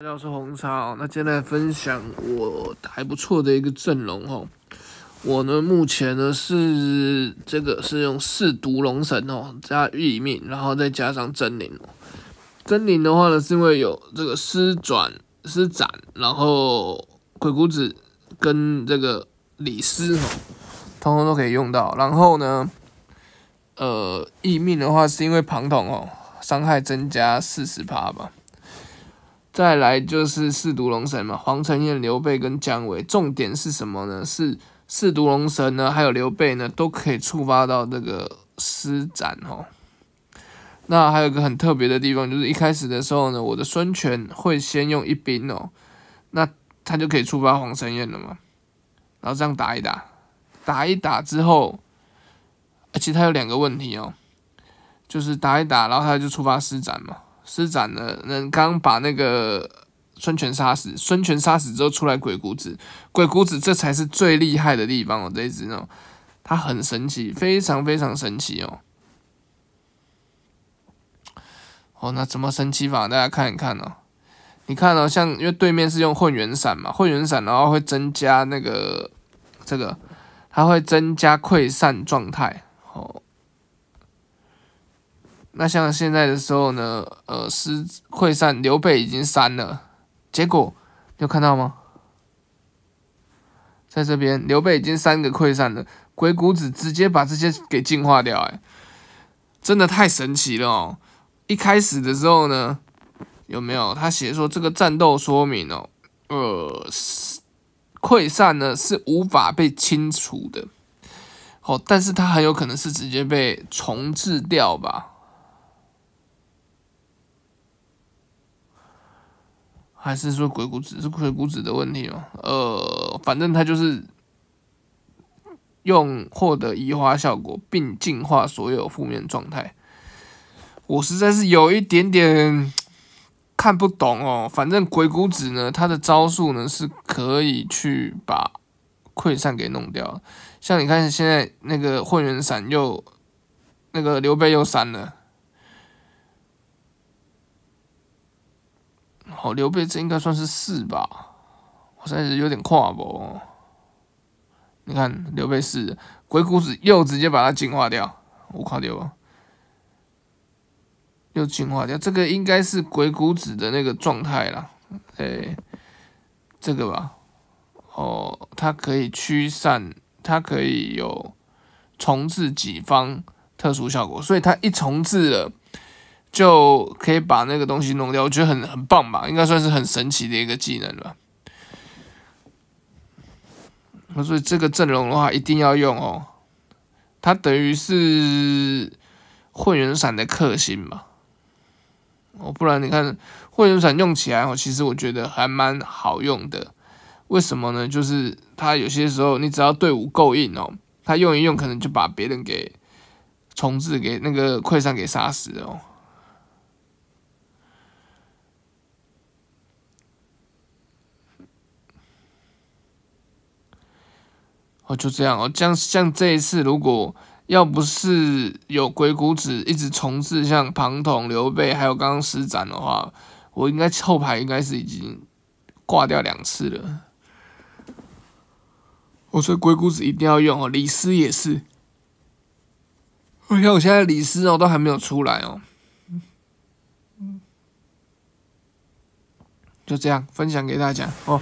大家好，我是红超。那今天来分享我还不错的一个阵容哦。我呢目前呢是这个是用四毒龙神哦加一命，然后再加上真灵。真灵的话呢是因为有这个施转施展，然后鬼谷子跟这个李斯哦，通通都可以用到。然后呢，呃异命的话是因为庞统哦伤害增加四十趴吧。再来就是四毒龙神嘛，黄承彦、刘备跟姜维。重点是什么呢？是四毒龙神呢，还有刘备呢，都可以触发到这个施展哦。那还有个很特别的地方，就是一开始的时候呢，我的孙权会先用一兵哦，那他就可以触发黄承彦了嘛。然后这样打一打，打一打之后，而且他有两个问题哦，就是打一打，然后他就触发施展嘛。施展了，能刚把那个孙权杀死。孙权杀死之后出来鬼谷子，鬼谷子这才是最厉害的地方哦，这只哦，他很神奇，非常非常神奇哦。哦，那怎么神奇法？大家看一看哦。你看哦，像因为对面是用混元伞嘛，混元伞然后会增加那个这个，它会增加溃散状态哦。那像现在的时候呢？呃，失溃散，刘备已经删了，结果有看到吗？在这边，刘备已经三个溃散了，鬼谷子直接把这些给净化掉，哎，真的太神奇了哦！一开始的时候呢，有没有他写说这个战斗说明哦？呃，溃散呢是无法被清除的，哦，但是他很有可能是直接被重置掉吧？还是说鬼谷子是鬼谷子的问题吗？呃，反正他就是用获得移花效果，并净化所有负面状态。我实在是有一点点看不懂哦。反正鬼谷子呢，他的招数呢是可以去把溃散给弄掉。像你看，现在那个混元伞又那个刘备又闪了。哦，刘备这应该算是四吧，我现是有点跨不。你看刘备四，鬼谷子又直接把它进化掉，我跨掉，又进化掉，这个应该是鬼谷子的那个状态了，哎，这个吧，哦，它可以驱散，它可以有重置己方特殊效果，所以它一重置了。就可以把那个东西弄掉，我觉得很很棒吧，应该算是很神奇的一个技能吧。所以这个阵容的话一定要用哦，它等于是混元伞的克星嘛。哦，不然你看混元伞用起来哦，其实我觉得还蛮好用的。为什么呢？就是它有些时候你只要队伍够硬哦，它用一用可能就把别人给重置，给那个溃散给杀死哦。哦，就这样哦，像像这一次，如果要不是有鬼谷子一直重置，像庞统、刘备还有刚刚施展的话，我应该后排应该是已经挂掉两次了。哦，所以鬼谷子一定要用哦，李斯也是。而且我现在李斯哦都还没有出来哦。就这样分享给大家哦。